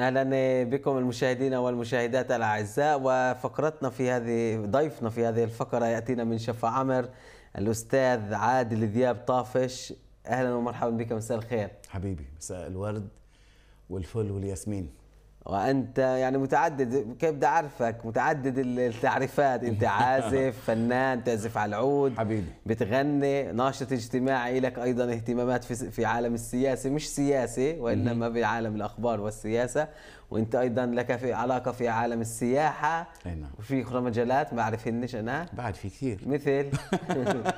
اهلا بكم المشاهدين والمشاهدات الاعزاء وفقرتنا في هذه ضيفنا في هذه الفقره ياتينا من شفا عمر الاستاذ عادل دياب طافش اهلا ومرحبا بك مساء الخير حبيبي مساء الورد والفل والياسمين وانت يعني متعدد كيف بدي اعرفك متعدد التعريفات انت عازف فنان تعزف على العود حبيبي بتغني ناشط اجتماعي لك ايضا اهتمامات في في عالم السياسه مش سياسه وانما بعالم الاخبار والسياسه وانت ايضا لك في علاقه في عالم السياحه اي نعم وفي اخرى مجالات ما بعرفنش انا بعد في كثير مثل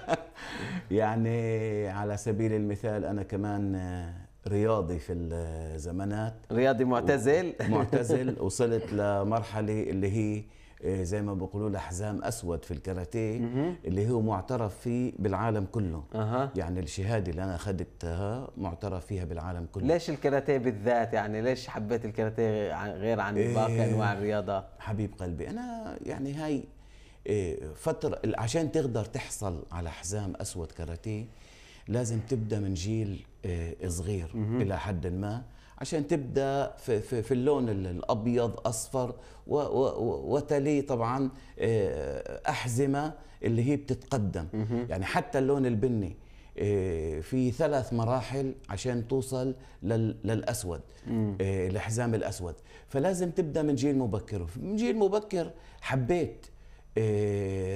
يعني على سبيل المثال انا كمان آه، رياضي في الزمانات رياضي معتزل معتزل وصلت لمرحله اللي هي آه، زي ما بيقولوا لها حزام اسود في الكاراتيه اللي هو معترف فيه بالعالم كله أه. يعني الشهاده اللي انا اخذتها معترف فيها بالعالم كله ليش الكاراتيه بالذات يعني ليش حبيت الكاراتيه غير عن إيه. باقي إيه انواع الرياضه حبيب قلبي انا يعني هاي آه، فتره عشان تقدر تحصل على حزام اسود كاراتيه لازم تبدا من جيل آه، صغير الى حد ما عشان تبدا في, في, في اللون الابيض اصفر و و وتلي طبعا آه، احزمه اللي هي بتتقدم يعني حتى اللون البني آه، في ثلاث مراحل عشان توصل للاسود الحزام الاسود فلازم تبدا من جيل مبكر من جيل مبكر حبيت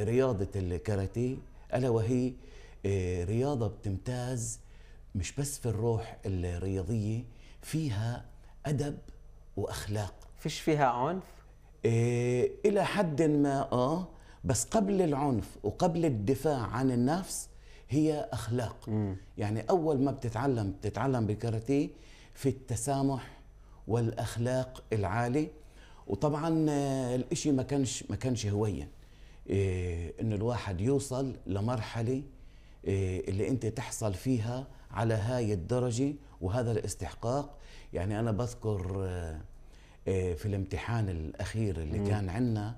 رياضه الكاراتيه الا وهي آه، رياضة بتمتاز مش بس في الروح الرياضية فيها أدب وأخلاق فيش فيها عنف؟ إيه إلى حد ما آه بس قبل العنف وقبل الدفاع عن النفس هي أخلاق م. يعني أول ما بتتعلم بتتعلم بالكاراتيه في التسامح والأخلاق العالي وطبعا آه، الإشي ما كانش ما كانش هوين إيه إنه الواحد يوصل لمرحلة إيه، اللي انت تحصل فيها على هاي الدرجه وهذا الاستحقاق يعني انا بذكر آه، آه، في الامتحان الاخير اللي كان عندنا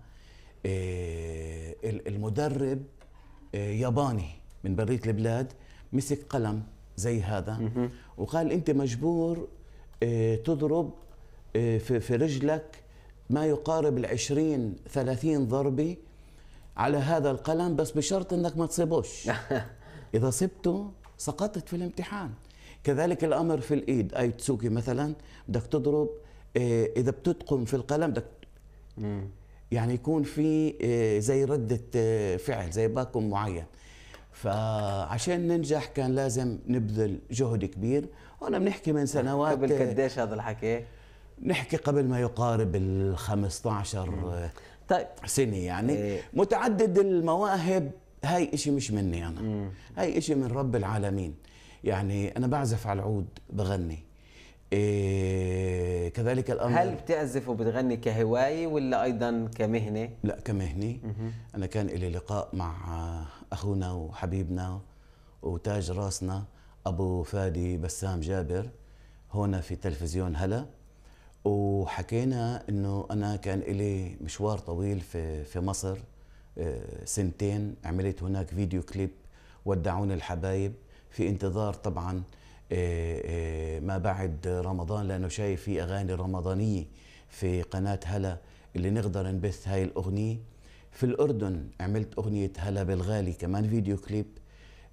آه، المدرب ياباني من بريه البلاد مسك قلم زي هذا وقال انت مجبور تضرب في رجلك ما يقارب العشرين ثلاثين ضربه على هذا القلم بس بشرط انك ما تصيبوش إذا صبته سقطت في الامتحان كذلك الأمر في الإيد أي تسوكي مثلا بدك تضرب آه، إذا بتتقم في القلم بدك يعني يكون في آه، زي ردة آه، فعل زي باكم معين فعشان ننجح كان لازم نبذل جهد كبير وانا بنحكي من سنوات قبل قديش هذا الحكي نحكي قبل ما يقارب ال 15 طيب سنه يعني إيه. متعدد المواهب هاي إشي مش مني أنا مم. هاي إشي من رب العالمين يعني أنا بعزف على العود بغني إيه كذلك الامر هل بتعزف وبتغني كهوايه ولا ايضا كمهنه؟ لا كمهنه انا كان لي لقاء مع اخونا وحبيبنا وتاج راسنا ابو فادي بسام جابر هنا في تلفزيون هلا وحكينا انه انا كان لي مشوار طويل في في مصر سنتين عملت هناك فيديو كليب ودعوني الحبايب في انتظار طبعا آه، آه، ما بعد رمضان لانه شايف في اغاني رمضانيه في قناه هلا اللي نقدر نبث هاي الاغنيه في الاردن عملت اغنيه هلا بالغالي كمان فيديو كليب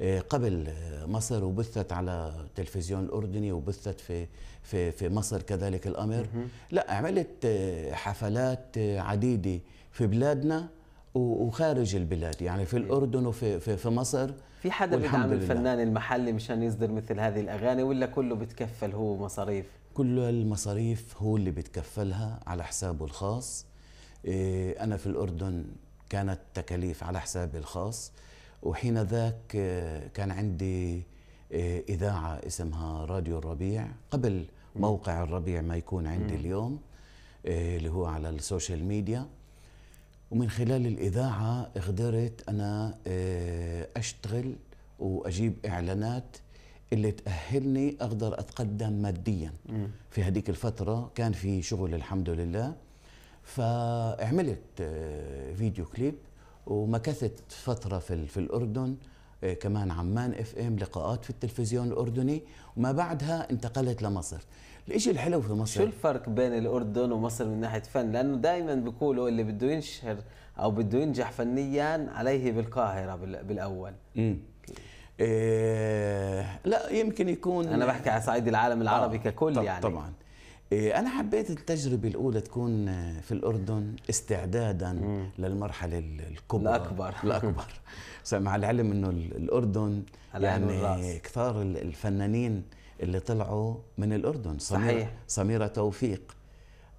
آه، قبل مصر وبثت على التلفزيون الاردني وبثت في في في مصر كذلك الامر لا عملت حفلات عديده في بلادنا وخارج البلاد يعني في إيه. الاردن وفي في, في مصر في حدا بيدعم الفنان المحلي مشان يصدر مثل هذه الاغاني ولا كله بتكفل هو مصاريف كل المصاريف هو اللي بتكفلها على حسابه الخاص إيه، انا في الاردن كانت تكاليف على حسابي الخاص وحين ذاك آه، كان عندي آه، إذاعة اسمها راديو الربيع قبل موقع الربيع ما يكون عندي اليوم آه، اللي هو على السوشيال ميديا ومن خلال الإذاعة قدرت أنا آه، أشتغل وأجيب إعلانات اللي تأهلني أقدر أتقدم ماديا م. في هذيك الفترة كان في شغل الحمد لله فعملت آه، فيديو كليب ومكثت فترة في, في الأردن آه، كمان عمان اف ام لقاءات في التلفزيون الأردني وما بعدها انتقلت لمصر الشيء الحلو في مصر شو الفرق بين الاردن ومصر من ناحيه فن لانه دائما بيقولوا اللي بده ينشهر او بده ينجح فنيا عليه بالقاهره بالاول امم إيه لا يمكن يكون انا بحكي على صعيد العالم العربي آه ككل يعني طبعا إيه انا حبيت التجربه الاولى تكون في الاردن استعدادا مم. للمرحله الكبرى الاكبر الاكبر مع العلم انه الاردن يعني كثار الفنانين اللي طلعوا من الأردن صحيح. سميرة توفيق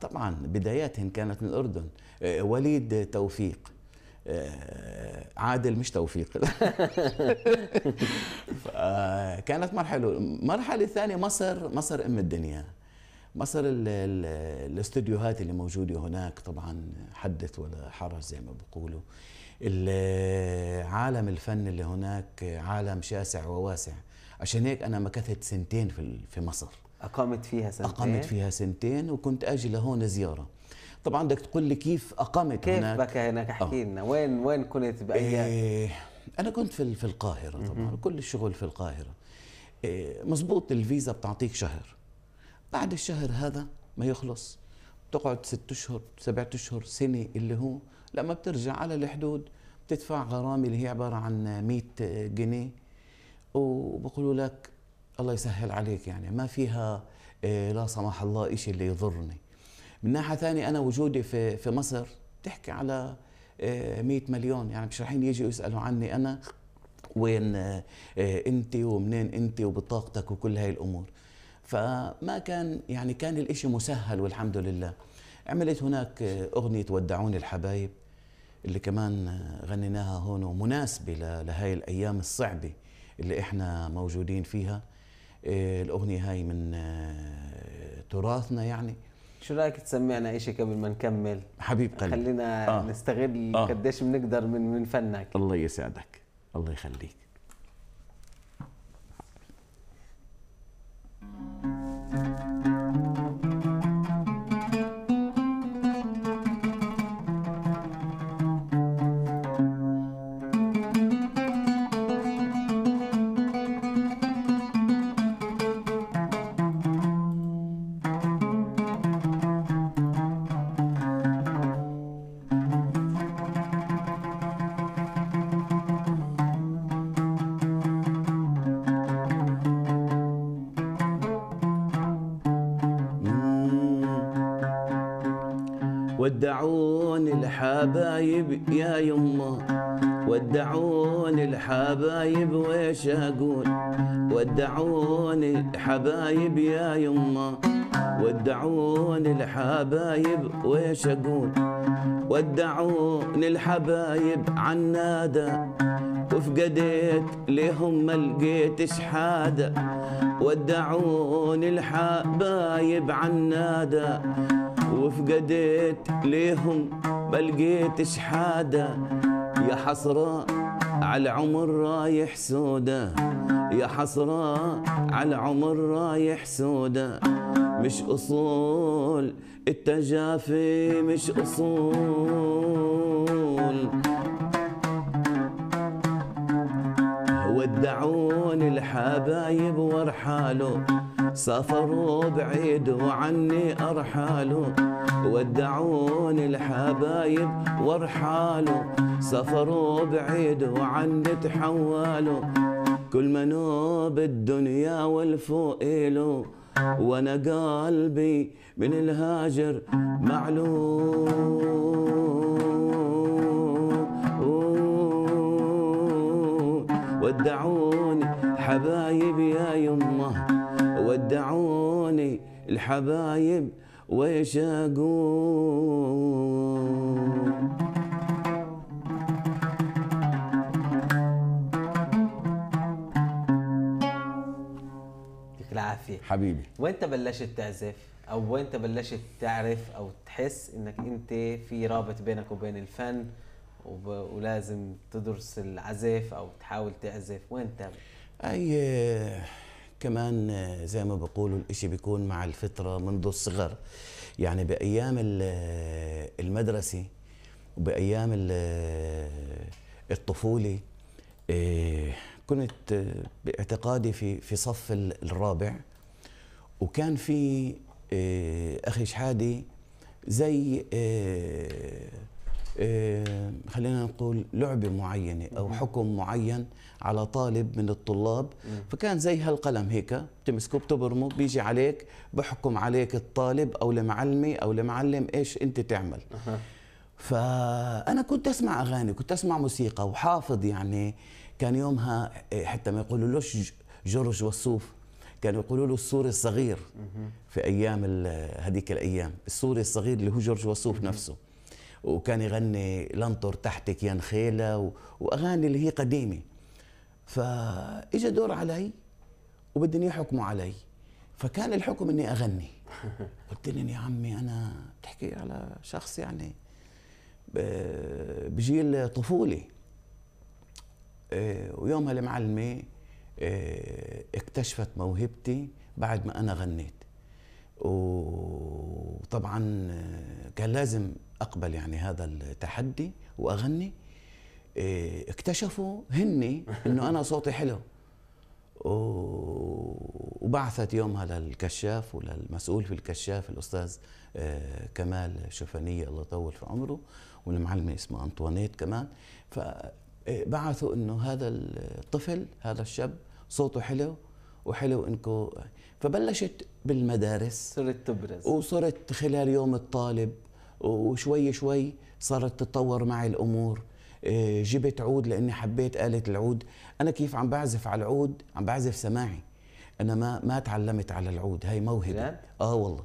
طبعا بداياتهم كانت من الأردن آه، وليد توفيق آه، عادل مش توفيق كانت مرحلة المرحلة الثانية مصر مصر أم الدنيا مصر الاستديوهات اللي موجودة هناك طبعا حدث ولا حرج زي ما بقولوا عالم الفن اللي هناك عالم شاسع وواسع عشان هيك انا مكثت سنتين في في مصر اقامت فيها سنتين اقامت فيها سنتين وكنت اجي لهون زياره طبعا بدك تقول لي كيف اقامت كيف هناك بك هناك احكي آه. لنا وين وين كنت بايام إيه انا كنت في في القاهره طبعا م -م. كل الشغل في القاهره إيه مزبوط الفيزا بتعطيك شهر بعد الشهر هذا ما يخلص بتقعد ست اشهر سبعة اشهر سنه اللي هو لما بترجع على الحدود بتدفع غرامه اللي هي عباره عن 100 جنيه وبقولوا لك الله يسهل عليك يعني ما فيها إيه، لا سمح الله شيء اللي يضرني من ناحية ثانية أنا وجودي في, في مصر تحكي على 100 إيه، مليون يعني مش رايحين يجوا يسألوا عني أنا وين إيه، أنت ومنين أنت وبطاقتك وكل هاي الأمور فما كان يعني كان الإشي مسهل والحمد لله عملت هناك أغنية ودعوني الحبايب اللي كمان غنيناها هون ومناسبة لهاي الأيام الصعبة اللي احنا موجودين فيها آه، الاغنيه هاي من آه، تراثنا يعني شو رايك تسمعنا شيء قبل ما نكمل حبيب قلبي خلينا آه. نستغل آه. قديش بنقدر من من فنك الله يسعدك الله يخليك ودعوني الحبايب يا يما ودعوني الحبايب ويش اقول ودعوني الحبايب يا يما ودعوني الحبايب ويش اقول ودعوني الحبايب عناده وفقدت لهم ما لقيت حاده ودعوني الحبايب عنادة وفقدت ليهم بلقيت شحادة يا حسرة على العمر رايح سودة يا حسرة على العمر رايح سودة مش أصول التجافي مش أصول دعون الحبايب وارحالوا سافروا بعيد وعني أرحالوا ودعون الحبايب وارحالوا سافروا بعيد وعني تحولوا كل منو بالدنيا والفوئلو وانا قلبي من الهاجر معلوم ودعوني حبايب يا يمه ودعوني الحبايب ويش اقول العافيه حبيبي وانت بلشت تعزف او وانت بلشت تعرف او تحس انك انت في رابط بينك وبين الفن ولازم تدرس العزف او تحاول تعزف وين تتابع؟ اي كمان زي ما بقولوا الاشي بيكون مع الفطره منذ الصغر يعني بايام المدرسه وبايام الطفوله إيه، كنت باعتقادي في في صف الرابع وكان في إيه، اخي شحادي زي إيه، آه، خلينا نقول لعبة معينة أو حكم معين على طالب من الطلاب فكان زي هالقلم هيك بتمسكه بتبرمه بيجي عليك بحكم عليك الطالب أو لمعلمي أو لمعلم إيش أنت تعمل فأنا كنت أسمع أغاني كنت أسمع موسيقى وحافظ يعني كان يومها آه، حتى ما يقولولوش جورج والصوف كانوا يقولوا له السوري الصغير في أيام هذيك الأيام السوري الصغير اللي هو جورج وصوف نفسه وكان يغني لنطر تحتك يا نخيلة وأغاني اللي هي قديمة فإجا دور علي وبدهم يحكموا علي فكان الحكم اني اغني قلت لهم يا عمي انا بتحكي على شخص يعني بجيل طفولي إيه، ويومها المعلمه إيه، اكتشفت موهبتي بعد ما انا غنيت وطبعا إيه، كان لازم اقبل يعني هذا التحدي واغني إيه، اكتشفوا هني انه انا صوتي حلو وبعثت يومها للكشاف وللمسؤول في الكشاف الاستاذ إيه، كمال شوفانية الله يطول في عمره والمعلمه اسمها انطوانيت كمان فبعثوا إيه، انه هذا الطفل هذا الشاب صوته حلو وحلو انكم فبلشت بالمدارس صرت تبرز وصرت خلال يوم الطالب وشوي شوي صارت تتطور معي الامور آه، جبت عود لاني حبيت آلة العود انا كيف عم بعزف على العود عم بعزف سماعي انا ما ما تعلمت على العود هاي موهبه اه والله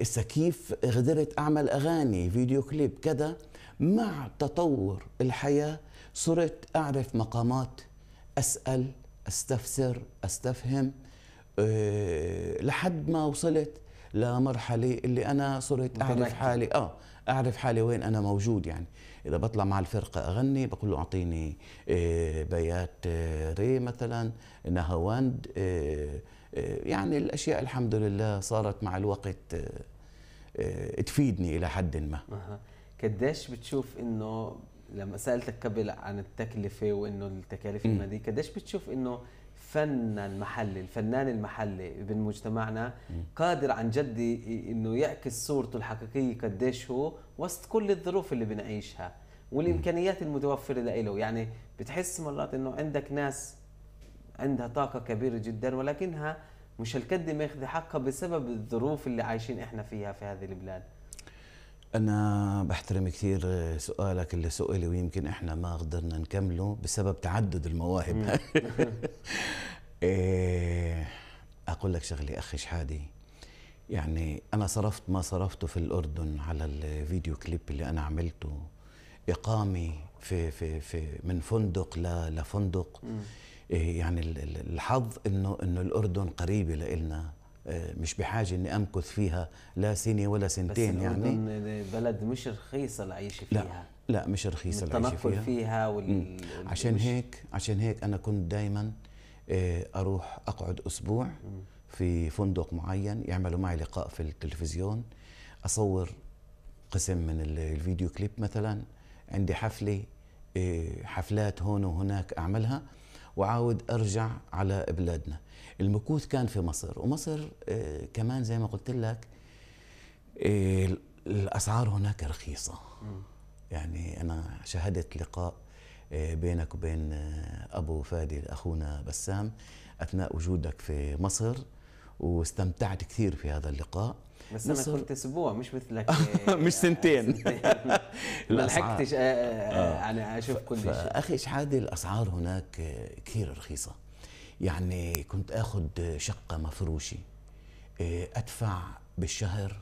هسه آه، كيف قدرت اعمل اغاني فيديو كليب كذا مع تطور الحياه صرت اعرف مقامات اسال استفسر استفهم أه لحد ما وصلت لمرحله اللي انا صرت اعرف حالي اه اعرف حالي وين انا موجود يعني اذا بطلع مع الفرقه اغني بقول له اعطيني آه، بيات آه، ري مثلا نهاوند آه، يعني الاشياء الحمد لله صارت مع الوقت تفيدني الى حد ما أه. قديش بتشوف انه لما سالتك قبل عن التكلفه وانه التكاليف الماديه قديش بتشوف انه الفن المحلي الفنان المحلي ابن مجتمعنا قادر عن جد انه يعكس صورته الحقيقيه قديش هو وسط كل الظروف اللي بنعيشها والامكانيات المتوفره له يعني بتحس مرات انه عندك ناس عندها طاقه كبيره جدا ولكنها مش هالقد ماخذه حقها بسبب الظروف اللي عايشين احنا فيها في هذه البلاد أنا بحترم كثير سؤالك اللي سئل ويمكن إحنا ما قدرنا نكمله بسبب تعدد المواهب إيه، أقول لك شغلة أخي شحادي يعني أنا صرفت ما صرفته في الأردن على الفيديو كليب اللي أنا عملته إقامة في في في من فندق لفندق إيه، يعني الحظ إنه إنه الأردن قريبة لإلنا آه، مش بحاجه اني امكث فيها لا سنه ولا سنتين بس يعني بلد مش رخيصه العيش فيها لا لا مش رخيصه العيش فيها فيها وال... عشان هيك عشان هيك انا كنت دائما آه، اروح اقعد اسبوع في فندق معين يعملوا معي لقاء في التلفزيون اصور قسم من الفيديو كليب مثلا عندي حفله آه، حفلات هون وهناك اعملها وعاود ارجع على بلادنا المكوث كان في مصر ومصر آه، كمان زي ما قلت لك آه، الاسعار هناك رخيصه يعني انا شهدت لقاء آه، بينك وبين ابو فادي اخونا بسام اثناء وجودك في مصر واستمتعت كثير في هذا اللقاء بس مصر... انا كنت اسبوع مش مثلك مش سنتين ما لحقتش آه، آه، آه. يعني اشوف كل شيء اخي شحاده الاسعار هناك كثير رخيصه يعني كنت اخذ شقه مفروشه ادفع بالشهر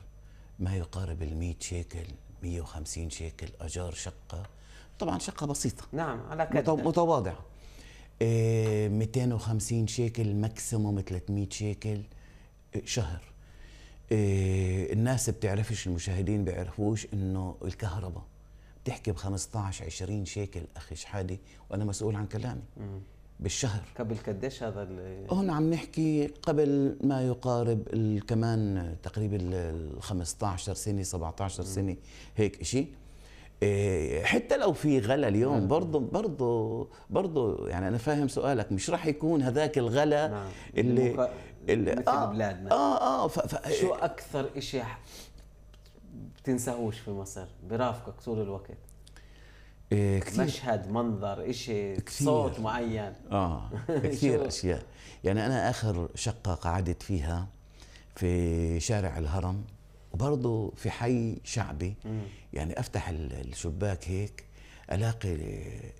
ما يقارب ال 100 شيكل 150 شيكل اجار شقه طبعا شقه بسيطه نعم على كده متواضعه 250 شيكل ماكسيموم 300 شيكل شهر إيه الناس بتعرفش المشاهدين بيعرفوش انه الكهرباء بتحكي ب 15 20 شيكل اخي شحاده وانا مسؤول عن كلامي بالشهر قبل قديش هذا هون عم نحكي قبل ما يقارب كمان تقريبا ال 15 سنه 17 سنه هيك شيء إيه، حتى لو في غلا اليوم برضه برضه برضه يعني انا فاهم سؤالك مش راح يكون هذاك الغلا نعم. اللي اللي مثل آه بلادنا اه اه ف... ف... شو اكثر شيء بتنساهوش في مصر برافقك طول الوقت إيه كثير مشهد منظر شيء صوت معين اه كثير اشياء يعني انا اخر شقه قعدت فيها في شارع الهرم وبرضه في حي شعبي يعني افتح الشباك هيك الاقي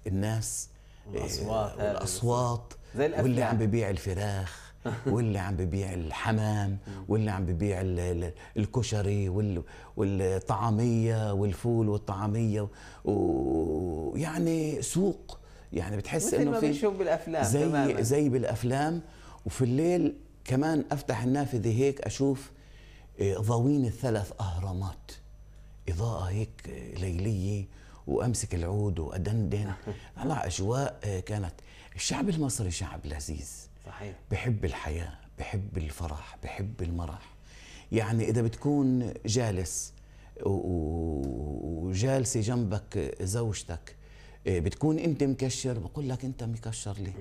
الناس إيه، والاصوات الاصوات واللي عم ببيع الفراخ واللي عم ببيع الحمام واللي عم ببيع الكشري والطعميه والفول والطعميه ويعني سوق يعني بتحس انه في بنشوف بالافلام زي تماما. زي بالافلام وفي الليل كمان افتح النافذه هيك اشوف آه، ضوين الثلاث اهرامات اضاءه هيك ليليه وامسك العود وادندن على اجواء آه، كانت الشعب المصري شعب لذيذ صحيح بحب الحياة بحب الفرح بحب المرح يعني إذا بتكون جالس وجالسة جنبك زوجتك آه، بتكون أنت مكشر بقول لك أنت مكشر لي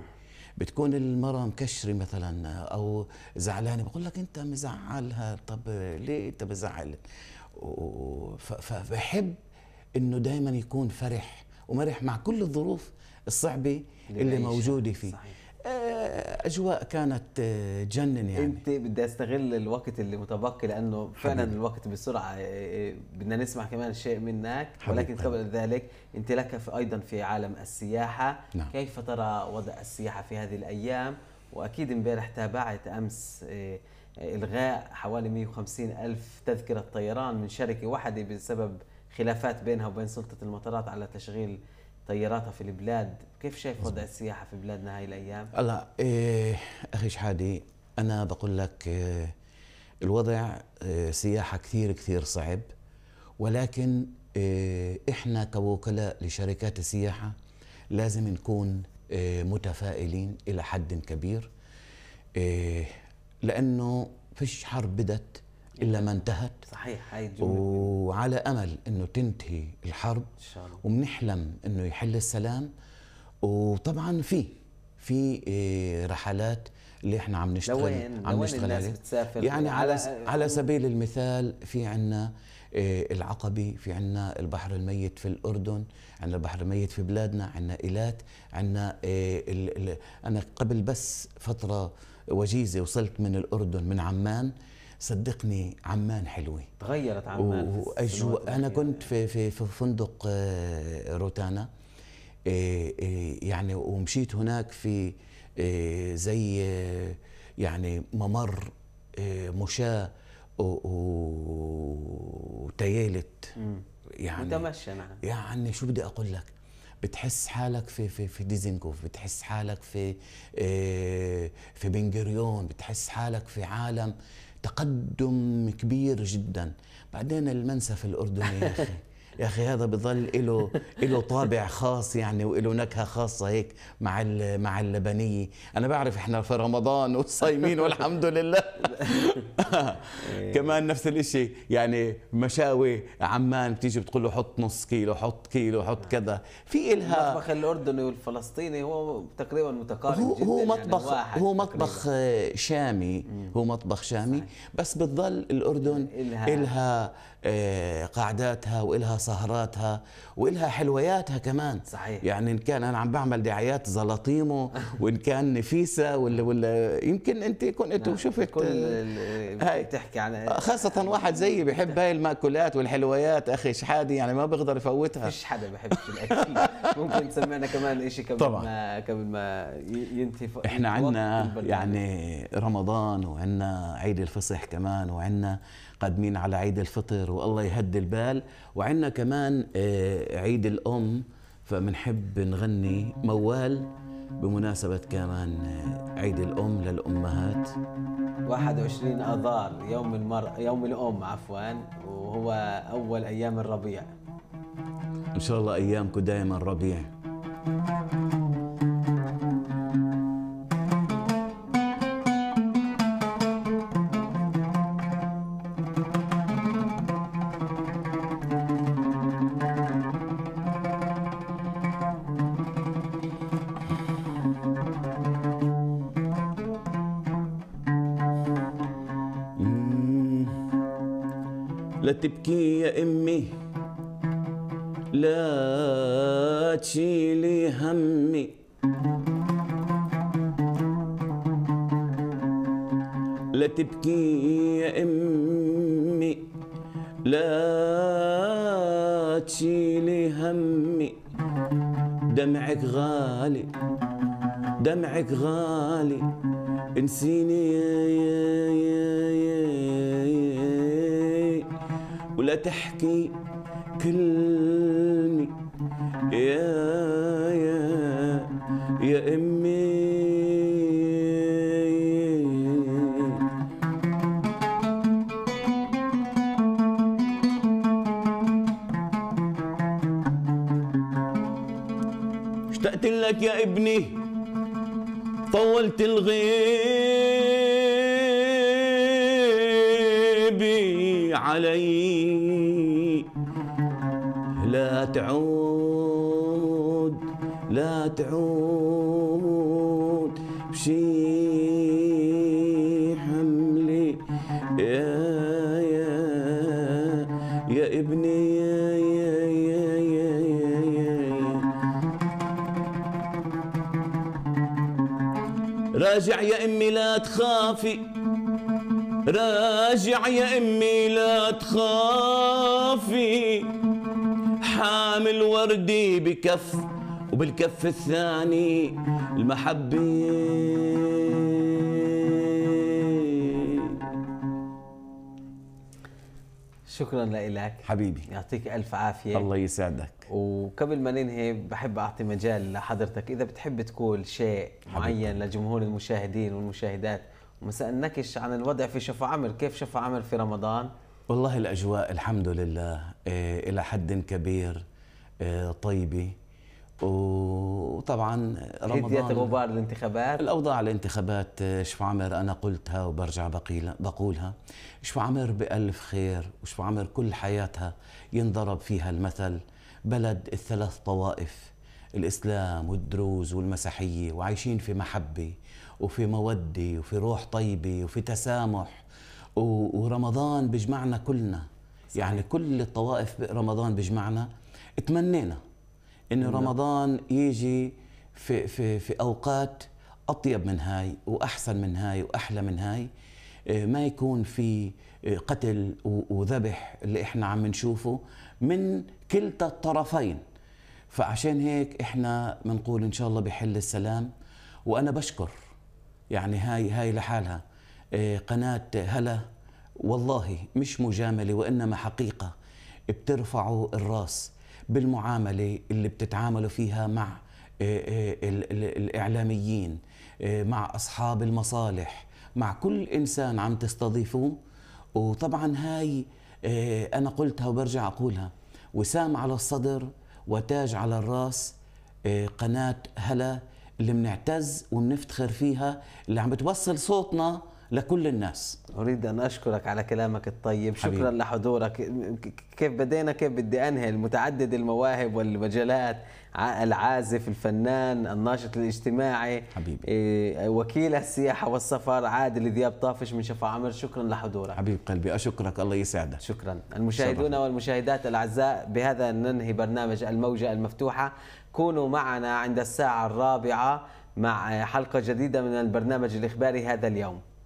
بتكون المرة مكشرة مثلا أو زعلانة بقول لك أنت مزعلها طب ليه أنت بزعل فبحب أنه دايما يكون فرح ومرح مع كل الظروف الصعبة اللي موجودة فيه صحيح. آه، اجواء كانت تجنن آه، يعني انت بدي استغل الوقت اللي متبقي لانه فعلا حبيب. الوقت بسرعه آه، بدنا نسمع كمان شيء منك ولكن قبل ذلك انت لك في ايضا في عالم السياحه نعم. كيف ترى وضع السياحه في هذه الايام واكيد امبارح تابعت امس الغاء حوالي 150 الف تذكره طيران من شركه واحده بسبب خلافات بينها وبين سلطه المطارات على تشغيل تغيراتها في البلاد كيف شايف وضع السياحه في بلادنا هاي الايام هلا إيه اخي شحادي انا بقول لك إيه الوضع إيه سياحه كثير كثير صعب ولكن إيه احنا كوكلاء لشركات السياحه لازم نكون إيه متفائلين الى حد كبير إيه لانه فيش حرب بدت الا ما انتهت صحيح هاي وعلى امل انه تنتهي الحرب ان شاء الله وبنحلم انه يحل السلام وطبعا في في آه، رحلات اللي احنا عم نشتغل لوين عم نشتغل عليها يعني على على سبيل المثال في عندنا آه، العقبي في عنا البحر الميت في الأردن عنا البحر الميت في بلادنا عنا إيلات عنا آه، أنا قبل بس فترة وجيزة وصلت من الأردن من عمان صدقني عمان حلوه تغيرت عمان واجواء انا كنت في في في فندق آه، روتانا آه، آه، يعني ومشيت هناك في زي يعني ممر مشاة وتيالت يعني متمشى نعم يعني شو بدي اقول لك بتحس حالك في في في ديزنكوف بتحس حالك في في بنجريون بتحس حالك في عالم تقدم كبير جدا بعدين المنسف الأردني يا أخي يا اخي هذا بظل له له طابع خاص يعني وله نكهه خاصه هيك مع مع اللبنيه انا بعرف احنا في رمضان وصايمين والحمد لله إيه. كمان نفس الشيء يعني مشاوي عمان بتيجي بتقول له حط نص كيلو حط كيلو حط كذا في الها المطبخ الاردني والفلسطيني هو تقريبا متقارب هو جدا هو يعني مطبخ يعني هو مطبخ تقريبا. شامي هو مطبخ شامي بس بتضل الاردن الها, إلها آه، قاعداتها والها سهراتها وإلها حلوياتها كمان صحيح يعني إن كان أنا عم بعمل دعايات زلاطيمو وإن كان نفيسة ولا ولا يمكن أنت كنت نعم. وشفت كل هاي بتحكي عن آه، خاصة واحد زيي بحب هاي المأكولات والحلويات أخي شحادي يعني ما بقدر يفوتها فيش حدا بحب الأكل ممكن تسمعنا كمان شيء قبل طبعا. ما قبل ما ينتهي إحنا عندنا يعني رمضان وعندنا عيد الفصح كمان وعندنا قادمين على عيد الفطر والله يهدي البال وعندنا كمان آه، عيد الأم فبنحب نغني موال بمناسبة كمان آه، عيد الأم للأمهات 21 آذار يوم المرأة يوم الأم عفوا وهو أول أيام الربيع إن شاء الله أيامكم دائما ربيع تبكي يا امي لا تشيلي همي لا تبكي يا امي لا تشيلي همي دمعك غالي دمعك غالي انسيني يا يا يا لتحكي تحكي كلمة يا يا يا امي اشتقت لك يا ابني طولت الغيب علي لا تعود لا تعود بشي حملي يا يا يا ابني يا يا يا يا يا, يا راجع يا امي لا تخافي راجع يا امي لا تخافي حامل وردي بكف وبالكف الثاني المحبة شكرا لك حبيبي يعطيك الف عافيه الله يسعدك وقبل ما ننهي بحب اعطي مجال لحضرتك اذا بتحب تقول شيء معين لجمهور المشاهدين والمشاهدات ما سالناكش عن الوضع في شفا عمر كيف شفا عمر في رمضان والله الاجواء الحمد لله إيه، الى حد كبير إيه، طيبه وطبعا رمضان غبار الانتخابات الاوضاع الانتخابات إيه، شفا عمر انا قلتها وبرجع بقولها شفا عمر بالف خير وشفا عمر كل حياتها ينضرب فيها المثل بلد الثلاث طوائف الاسلام والدروز والمسيحيه وعايشين في محبه وفي مودة وفي روح طيبة وفي تسامح ورمضان بجمعنا كلنا صحيح. يعني كل الطوائف رمضان بجمعنا تمنينا انه نعم. رمضان يجي في في في اوقات اطيب من هاي واحسن من هاي واحلى من هاي آه، ما يكون في آه، قتل وذبح اللي احنا عم نشوفه من كلتا الطرفين فعشان هيك احنا بنقول ان شاء الله بحل السلام وانا بشكر يعني هاي هاي لحالها إيه، قناة هلا والله مش مجاملة وإنما حقيقة بترفعوا الراس بالمعاملة اللي بتتعاملوا فيها مع إيه، إيه، الإعلاميين مع أصحاب المصالح مع كل إنسان عم تستضيفوه وطبعا هاي أنا قلتها وبرجع أقولها وسام على الصدر وتاج على الراس قناة هلا اللي بنعتز وبنفتخر فيها اللي عم بتوصل صوتنا لكل الناس أريد أن أشكرك على كلامك الطيب حبيب. شكرا لحضورك كيف بدينا كيف بدي أنهي المتعدد المواهب والمجالات العازف الفنان الناشط الاجتماعي حبيبي إيه، وكيل السياحة والسفر عادل ذياب طافش من شفا عمر شكرا لحضورك حبيب قلبي أشكرك الله يسعدك شكرا المشاهدون شبه. والمشاهدات الأعزاء بهذا ننهي برنامج الموجة المفتوحة كونوا معنا عند الساعة الرابعة مع حلقة جديدة من البرنامج الإخباري هذا اليوم